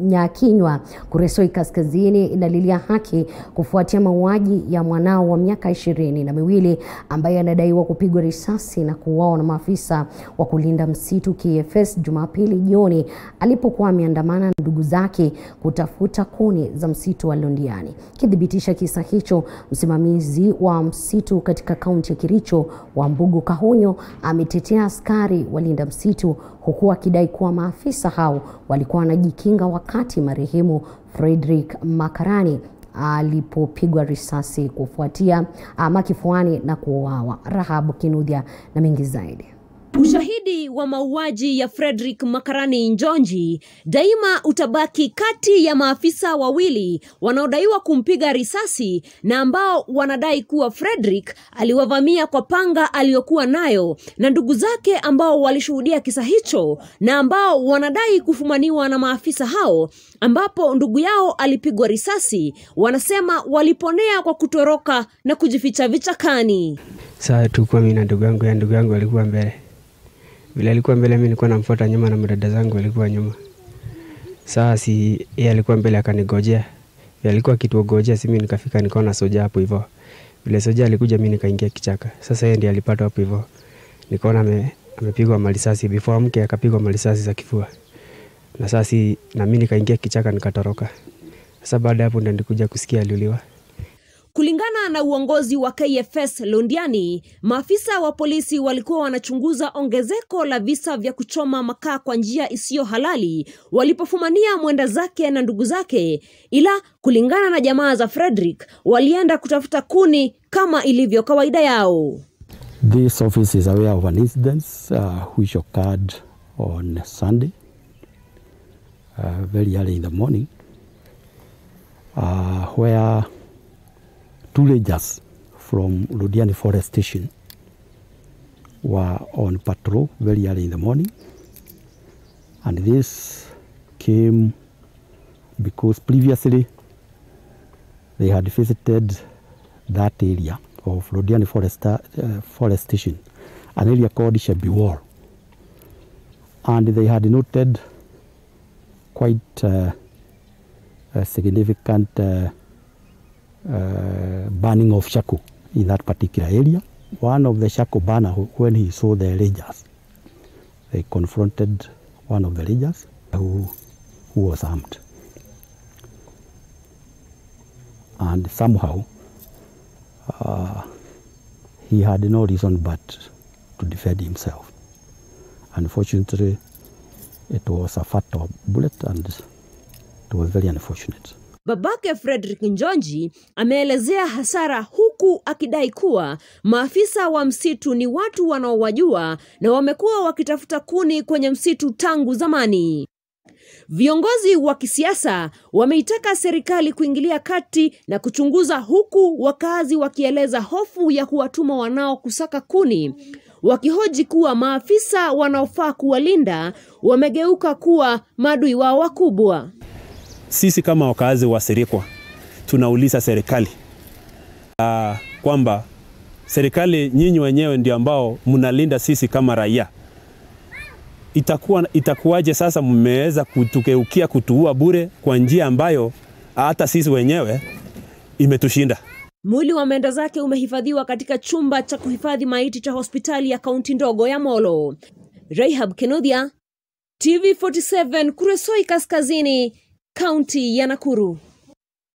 Nyakinywa Kuresoi Kaskazini inalilia haki kufuatia mauaji ya mwanao wa miaka ishirini na miwili ambaye anadaiwa kupigwa risasi na kuuawa na maafisa wa kulinda msitu KFS Jumapili jioni alipokuwa ameandamana na ndugu zake kutafuta kuni za msitu wa Londiani. Kithibitisha kisa hicho, msimamizi wa msitu katika kaunti ya Kiricho wa mbugu kahunyo ametetea askari walinda msitu huku akidai kuwa maafisa hao walikuwa wanajiki kinga wakati marehemu Frederick Makarani alipopigwa risasi kufuatia ah, makifuani na kuuawa. Rahabu Kinudhia na mengi zaidi. Ukweli wa mauaji ya Frederick Makarani Njonji daima utabaki kati ya maafisa wawili wanaodaiwa kumpiga risasi na ambao wanadai kuwa Frederick aliwavamia kwa panga aliyokuwa nayo na ndugu zake ambao walishuhudia kisa hicho na ambao wanadai kufumaniwa na maafisa hao ambapo ndugu yao alipigwa risasi, wanasema waliponea kwa kutoroka na kujificha vichakani. Saa tuko mimi na ndugu yangu ya ndugu yangu alikuwa mbele vile alikuwa mbele, mimi nilikuwa namfuata nyuma na mdada zangu alikuwa nyuma. Saa si yeye alikuwa mbele akanigojea. Vile alikuwa akitugojea, si mimi nikafika nikaona soja hapo hivyo. Vile soja alikuja, mimi nikaingia kichaka. Sasa yeye ndiye alipata hapo hivyo. Nikaona ame, amepigwa malisasi before mke akapigwa malisasi za kifua. Na sasa na mimi nikaingia kichaka nikatoroka. Sasa baada ya hapo ndio nilikuja kusikia aliuliwa. Kulingana na uongozi wa KFS Londiani, maafisa wa polisi walikuwa wanachunguza ongezeko la visa vya kuchoma makaa kwa njia isiyo halali walipofumania mwenda zake na ndugu zake, ila kulingana na jamaa za Frederick walienda kutafuta kuni kama ilivyo kawaida yao. This office is aware of an incident uh, which occurred on Sunday uh, very early in the morning uh, where two rangers from Ludiani Forest Station were on patrol very early in the morning. And this came because previously they had visited that area of Lodiani Forest, uh, Forest Station, an area called Shebiwar. And they had noted quite uh, significant uh, uh, burning of shako in that particular area. One of the shako burner, when he saw the rangers, they confronted one of the rangers who, who was armed. And somehow uh, he had no reason but to defend himself. Unfortunately, it was a fatal bullet and it was very unfortunate. Babake Frederick Njonji ameelezea hasara huku akidai kuwa maafisa wa msitu ni watu wanaowajua na wamekuwa wakitafuta kuni kwenye msitu tangu zamani. Viongozi wa kisiasa wameitaka serikali kuingilia kati na kuchunguza, huku wakazi wakieleza hofu ya kuwatuma wanaokusaka kuni, wakihoji kuwa maafisa wanaofaa kuwalinda wamegeuka kuwa maadui wao wakubwa sisi kama wakazi wa Sirikwa tunauliza serikali uh, kwamba serikali nyinyi wenyewe ndio ambao mnalinda sisi kama raia. Itakuwa, itakuwaje sasa mmeweza kutugeukia kutuua bure kwa njia ambayo hata sisi wenyewe imetushinda? Mwili wa menda zake umehifadhiwa katika chumba cha kuhifadhi maiti cha hospitali ya kaunti ndogo ya Molo. Rahab Kenodia, TV47, Kuresoi Kaskazini, kaunti ya Nakuru.